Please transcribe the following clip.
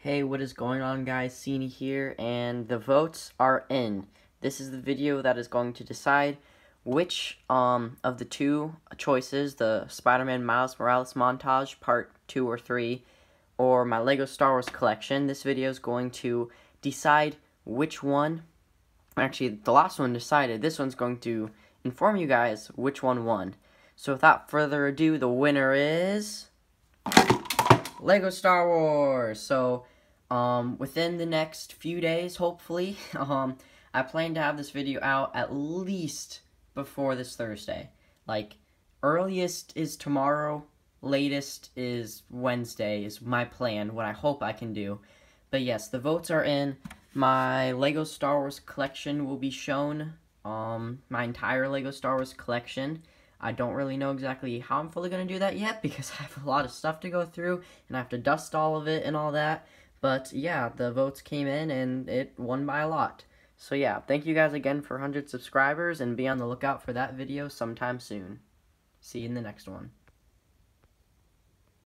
Hey, what is going on guys? Cini here, and the votes are in. This is the video that is going to decide which um, of the two choices, the Spider-Man Miles Morales montage, part 2 or 3, or my LEGO Star Wars collection, this video is going to decide which one, actually the last one decided, this one's going to inform you guys which one won. So without further ado, the winner is... Lego Star Wars. So, um, within the next few days, hopefully, um, I plan to have this video out at least before this Thursday. Like, earliest is tomorrow, latest is Wednesday, is my plan, what I hope I can do. But yes, the votes are in. My Lego Star Wars collection will be shown, um, my entire Lego Star Wars collection. I don't really know exactly how I'm fully going to do that yet because I have a lot of stuff to go through and I have to dust all of it and all that. But yeah, the votes came in and it won by a lot. So yeah, thank you guys again for 100 subscribers and be on the lookout for that video sometime soon. See you in the next one.